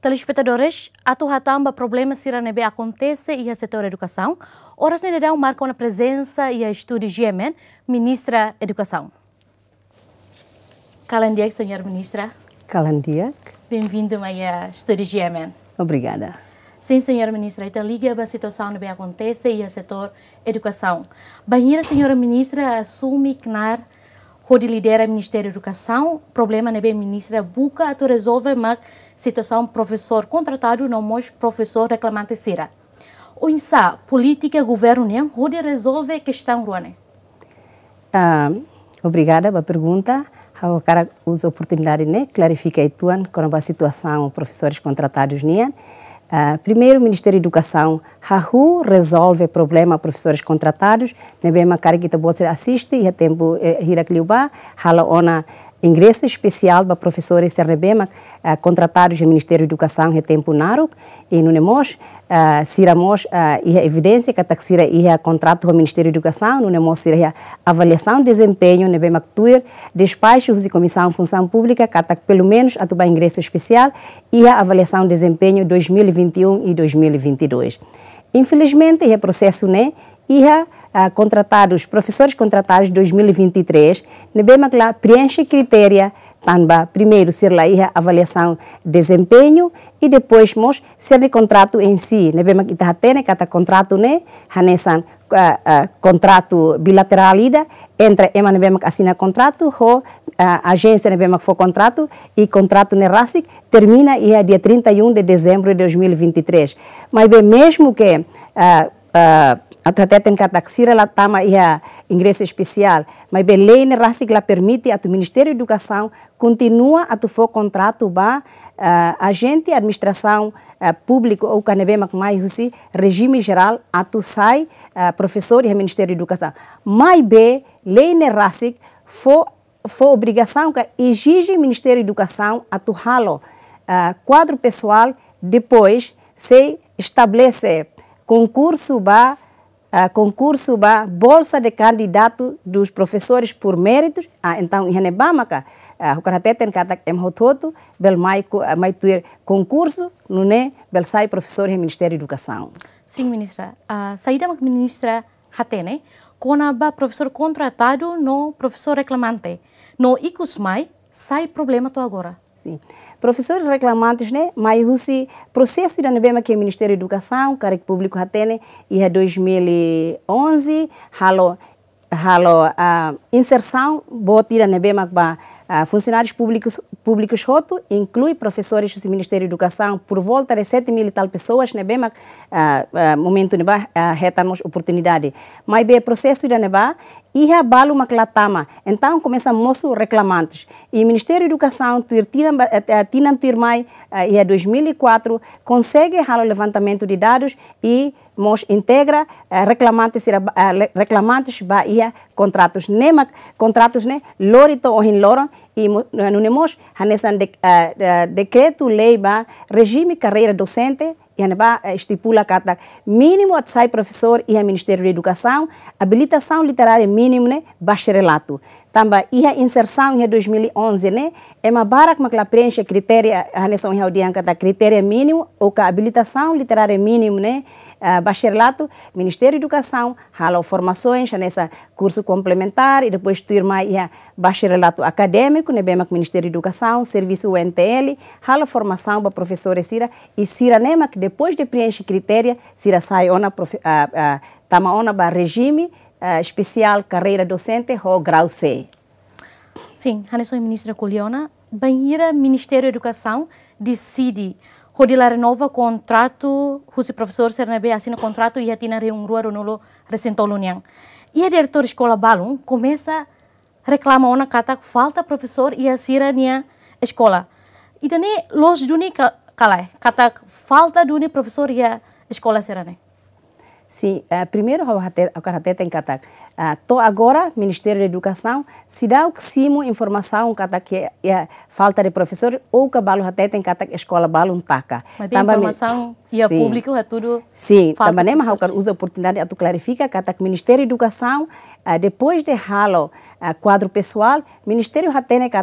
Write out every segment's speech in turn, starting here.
Telespectadores, a Tuhatamba Problema Siranebe acontece e a setor educação. Ora, Sinedão marco a presença e a estudo Gemen, Ministra Educação. Calandiak, Senhor Ministra. Calandiak. Bem-vindo a Estúdio Gemen. Obrigada. Sim, Senhora Ministra, então liga para a situação que acontece e a setor educação. Banheira, Senhora Ministra, assume que NAR lidera o Ministério da Educação, problema nebe Ministra, busca a tu resolver, mas situação professor contratado no MOS professor reclamante Sira. O INSA, política governo União, onde resolve a questão, Ruane? Ah, obrigada pela pergunta. Eu cara usa a oportunidade, né? Clarifica e com a situação professores contratados, né? Uh, primeiro, o Ministério da Educação, Rahu resolve o problema professores contratados, bem mesma cara que você assiste, e a tempo, eh, Hirakliubá, ona ingresso especial para professores de bema uh, eh, contratados do Ministério da Educação e tempo naruk e no nemos uh, eh, uh, eh, e evidência que taxira e a contrato do Ministério da Educação no nemos sira avaliação de desempenho ne bema tuir despachos e comissão de função pública que pelo menos a tuba ingresso especial e a avaliação de desempenho 2021 e 2022 infelizmente é processo né e a é a contratar os professores contratados de 2023, Nebemakla preenche critérios, Tanba, primeiro ser lá a avaliação desempenho e depois mos ser de contrato em si. Nebema kita hatene kata contrato né, hanesan uh, uh, contrato bilateralida entre ema nebema assina contrato ho a agência nebema for contrato e contrato ne RASIC termina ia é dia 31 de dezembro de 2023. Mas bem, mesmo que uh, uh, ah, atateten kataksira la tama ia ingresso especial, mas belei ne rasik la permite a tu Ministério da Educação continua a tu for contrato ba uh, agente administração uh, público ou canebema com mais husi regime geral a tu sai uh, professor e Ministério da Educação. Mai be lei ne rasik for for obrigação que exige Ministério da Educação a tu halo uh, quadro pessoal depois se estabelece concurso BA, uh, eh, concurso BA, bolsa de candidato dos professores por méritos. Ah, então, em Renebamaca, uh, eh, o Karatê tem em emhototo, bel mai, eh, mai tuir concurso, nune, bel sai professor em Ministério da Educação. Sim, ministra. Uh, saída ministra Hatene, ba professor contratado no professor reclamante. No mai sai problema to agora. Sim. Professores reclamantes, né? Mas o processo de NBEMA, que é o Ministério da Educação, cara que público tem, e é 2011, halo, halo, a inserção, boa tira NBEMA para ah, funcionários públicos, públicos roto inclui professores do Ministério da Educação por volta de 7 mil e tal pessoas, né, bem, uh, ah, uh, ah, momento, né, uh, retamos oportunidade. Mas, bem, processo da neba e abalo uma clatama. Então, começa moço reclamantes. E o Ministério da Educação, Tinan Turmai, em 2004, consegue o levantamento de dados e nós integra eh, reclamantes eh, reclamantes baia contratos nema contratos né lorito em loro e eh, nunemos hanesan de, decreto lei ba regime carreira docente Yaneba estipula que mínimo a sai professor e a Ministério da Educação, habilitação literária mínimo, né, bacharelato. Também a inserção em 2011, né, é uma barra que ela preenche critério, a relação em critério mínimo, ou que habilitação literária mínimo, né, ah, bacharelato, Ministério da Educação, hala formações nessa curso complementar e depois turma ia bacharelato acadêmico, né, bem Ministério da Educação, Serviço UNTL, hala formação para professora Cira e Cira nema que depois de preencher critérios, Cira sai ona ah, ah, tama ona para regime especial carreira docente ou grau C. Sim, Hanessou Ministra Culiona, banheira Ministério da Educação decide Hodila renova kontratu, husi Profesor Sernebe assina kontratu e ia tina reung rua ronolo E a Ia escola Balum balung a reclamar ona kata falta professor ia sirania escola. Ida los duni kalai, kata falta duni professor ia sekolah serane. se uh, primeiro o Karatê tem que estar. Uh, agora, Ministério da Educação, se dá o que simo informação que é, é falta de professor, ou que balo até tem que escola balo um taca. Mas também, informação e a é público é tudo Sim, também mas eu uso a oportunidade de clarificar que o Ministério da Educação, uh, depois de halo uh, eh, quadro pessoal, Ministério já tem que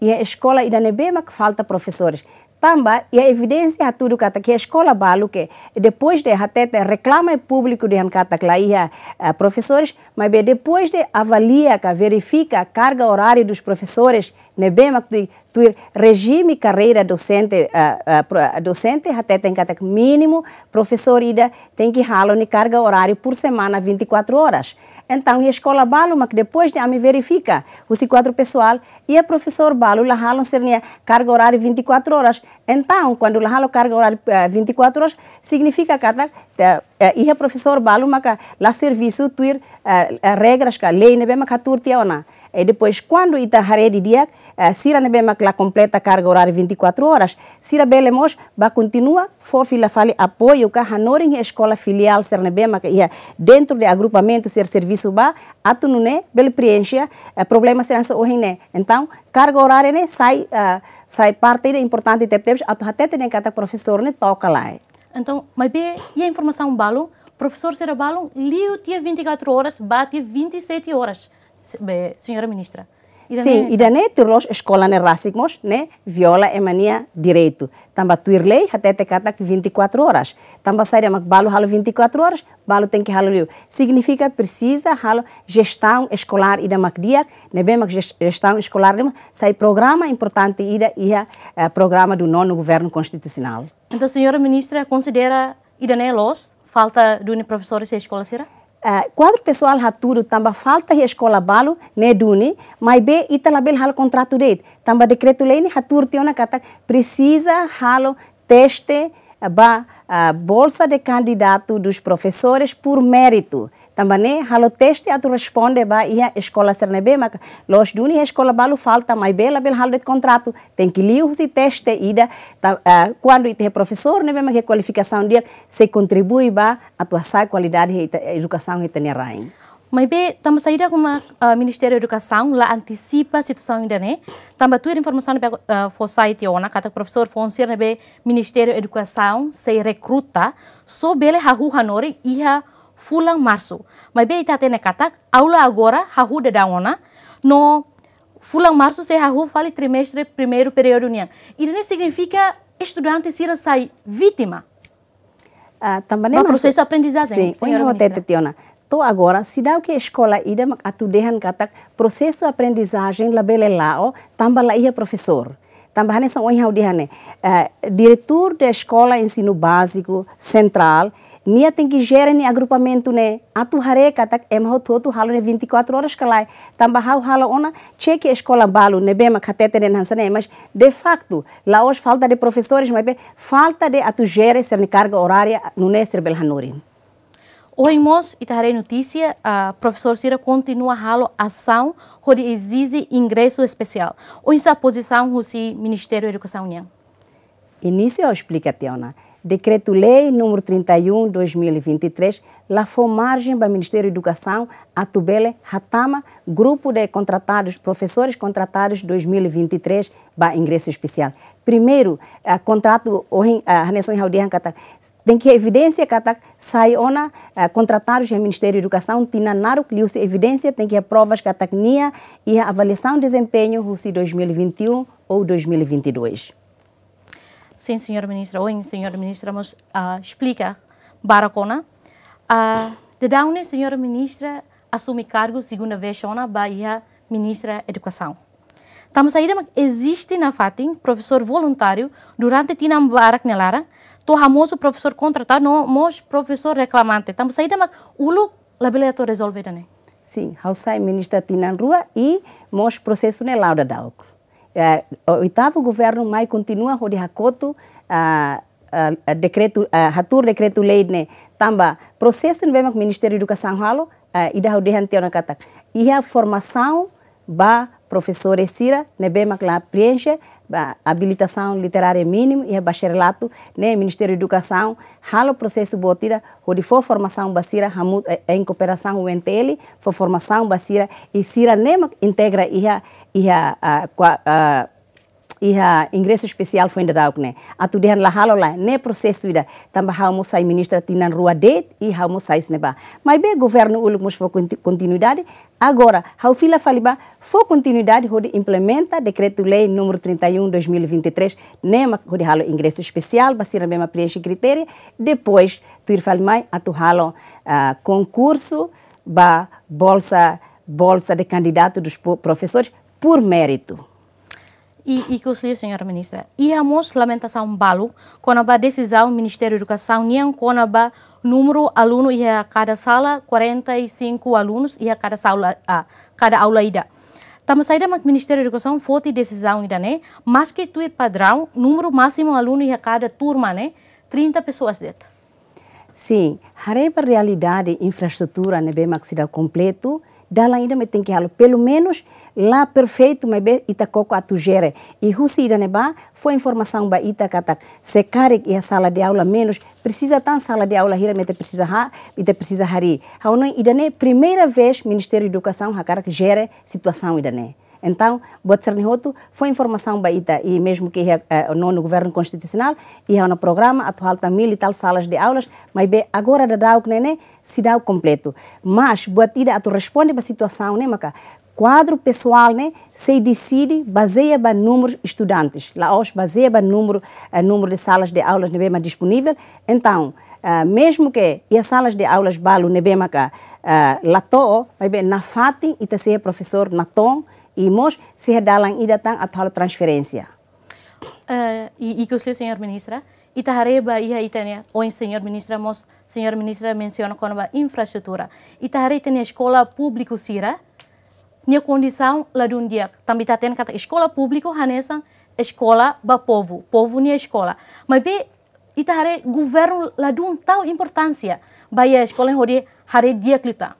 e a escola ainda não é bem que falta professores. Tamba a evidência tudo kata que a escola balu que depois de até reclama público de kata que lá ia uh, professores, mas depois de avalia que verifica a carga horária dos professores, né bem que tu regime carreira docente uh, uh, docente até tem kata que mínimo professor ida tem que ralo de carga horária por semana 24 horas. Então, a escola baluma que depois de me verifica, os quatro pessoal e a professor Balu, lá halam ser carga horária 24 horas. Então, quando lá halam carga horária eh, 24 horas, significa que eh, e a professor baluma que lá serviço, tuir eh, regras, lei, né, bem, mas que turtia ou não. E depois, quando ita haredi dia, eh, sira nebe makla completa carga horária 24 horas, sira bele ba continua fofi fale apoio ka a escola filial ser nebe que eh, ia dentro de agrupamento ser serviço ba atu nune bele preenche eh, problema serança ohine. Né? Então, carga horária né sai sai parte importante tepteps atu né, que ne kata professor né toca lá. Então, mas bem, e a informação balo, professor Serabalo, liu dia 24 horas, bate 27 horas senhora ministra. Sim, e daí terlos escola ne racismos, né? Viola é mania direito. Tamba tuir lei até te cata 24 horas. Tamba a mac balo halo 24 horas, balo tem que halo liu. Significa precisa halo gestão escolar e da mac dia, né bem mac gestão escolar, sai programa importante ida ia eh, programa do nono governo constitucional. Então, senhora ministra, considera ida ne los falta do professores e escola será? Quatro eh, quadro pessoal haturu tamba falta de escola balo né duni mas be itala bel halo contrato de tamba decreto lei haturu na kata precisa halo teste eh, ba eh, bolsa de candidato dos professores por mérito também né? halo teste atu responde ba ia escola ser sernebe maka los duni escola balu falta mai bela bel halo de contrato tem que liu se teste ida ta, uh, quando ite é professor nebe né, maka qualificação dia se contribui ba a tua sai qualidade ita, educação ita ne rain Mas be, tamba saída com o ah, Ministério da Educação, lá antecipa a situação ainda, né? Tamba tua informação para né, uh, Fossite, ona, kata professor Fonseca né? Ministério da Educação, se recruta, só bele hahu é hanori, iha fulang marso. Mas bem tá tendo katak, aula agora, hahu de daona, no fulang marso se hahu fali trimestre primeiro período nian. Irene significa estudante sira sai vítima. Uh, também mas processo de aprendizagem. Sim, eu Tiona. Então agora, se dá o que a escola ida atudehan katak processo de aprendizagem labele lao, também lá ia professor também tambahan sa oihau dihane uh, ah, diretor da escola ensino básico central Nia tem que gerar o agrupamento né. Atu hareka tak em tu halo ne 24 horas kalai. É. Tamba hau halo ona cheque escola balo a né? bema katete ne hansane né? mas de facto lá hoje falta de professores mas falta de atu gere ser carga horária no nestre belhanorin. Hoje nós itarei notícia, a professor Cira continua halo ação onde exige ingresso especial. Onde a posição do Ministério da Educação União? Início eu explico, Tiana. Decreto-Lei número 31, 2023, lá foi margem para o Ministério da Educação, Atubele, Hatama, grupo de contratados, professores contratados 2023, para ingresso especial. Primeiro, eh, a contrato, a Renação Raudian tem que evidência que sai ona, eh, contratados do Ministério da Educação, tina naruk, liu evidência, tem que provas Kataknia e a avaliação de desempenho, RUSI 2021 ou 2022 sim, senhor ministro, ou senhor ministro, mas uh, ah, explica baracona. Uh, de daune, senhor ministra, assume cargo segunda vez na Bahia ministra educação. Estamos aí, existe na FATIN professor voluntário durante tinam barak nelara, to famoso professor contratado, no mos professor reclamante. Estamos aí, mas ulu labilator resolver, né? Sim, Hausai ministra tinan rua e mos processo ne lauda dauk. É, o oitavo governo mais continua hodi hakotu Uh, decreto uh, hatur decreto lei ne né, tamba processo no né, bemak Ministério da Educação halo uh, ida hau dehan tiona katak ia formação ba professores sira ne né, bemak la preenche habilitação literária é mínimo e é bacharelato, né, Ministério da Educação, o processo botira, onde formação basira, hamut, é, em cooperação com o NTL, foi formação basira, e sira nem integra e a, e a, a, a iha ingresso especial foi ainda dauk né atu dehan la halo lá né processo ida a hau mo sai ministra tinan rua det e hau mo sai sneba mas bem governo ulu mos fo continuidade agora hau fila faliba fo continuidade hode implementa decreto lei número 31 2023 né ma hode halo ingresso especial basira bem ma preenche critério depois tu ir falmai atu halo uh, concurso ba bolsa bolsa de candidato dos professores por mérito e, e que senhor, senhora ministra, e a mos lamentação balu, quando a decisão Ministério da Educação, nem quando a número aluno e a cada sala 45 alunos e a cada sala a cada aula ida. Tamo saída mas Ministério da Educação forte decisão ida né, mas que tuir padrão número máximo aluno e a cada turma né, 30 pessoas dentro. Sim, harei realidade infraestrutura né bem maxida completo dala ainda me tem que halo pelo menos lá perfeito me be ita coco atugere e rusida ne ba foi informação ba ita kata se e a sala de aula menos precisa tan sala de aula hira me precisa ha ita precisa hari ha não ida ne primeira vez Ministério da Educação ha cara que gere situação ida ne então, Botsernihoto foi informação baita e mesmo que não eh, eh, no governo constitucional, e é no programa atual tá mil e tal salas de aulas, mas bem, agora da DAO né, se dá o completo. Mas, Botida, tu responde para a situação, né, Maca? quadro pessoal né se decide baseia para número de estudantes lá hoje baseia para número eh, número de salas de aulas né bem disponível então uh, mesmo que e as salas de aulas balo né cá uh, lá to bem na fati e ser professor na tom imos se dalang ida tang atau transferensia. Uh, e, e que o senhor ministra, Itahareba iha itania, o senhor ministra mos, senhor ministra menciona com a infraestrutura. Itahare itania escola público sira, nia kondisau la dia. também tá kata escola publiku hanesa, escola ba povo, povo nia escola. Mas be itahare governo la dun tau importância, baia escola hori hare dia klita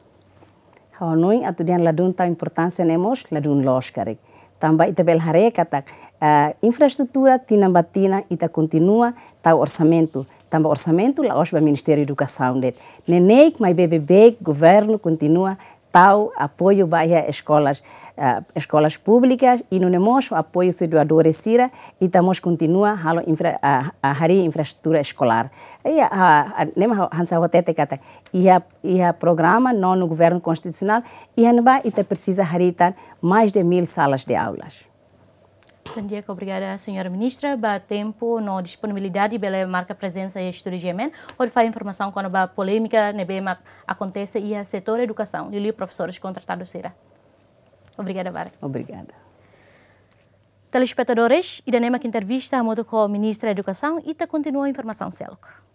nui honui atudian ladun tam importância nemos ladun Tambah Tamba itabel hare katak uh, eh, infraestrutura tinambatina ita continua tau orçamento. Tamba orçamento la osba Ministério da Educação det. Neneik mai BBB governo continua PAU, apoio vai a escolas, eh, escolas públicas e no NEMOS, apoio Eduadores Cira e estamos continua a infra, a, a hari infraestrutura escolar. E a, nem a nema hansa hotete kata e a, e a programa não no governo constitucional e a e precisa haritar tá, mais de mil salas de aulas que obrigada, senhora ministra. Ba tempo, no disponibilidade, bela marca presença e estudo Hoje Pode fazer informação quando a polêmica nebe acontece e a setor educação. Lili, professores contratados será. Obrigada, Vara. Obrigada. Telespectadores, Idanema que entrevista a moto com a ministra da Educação e te continua a informação, Celco.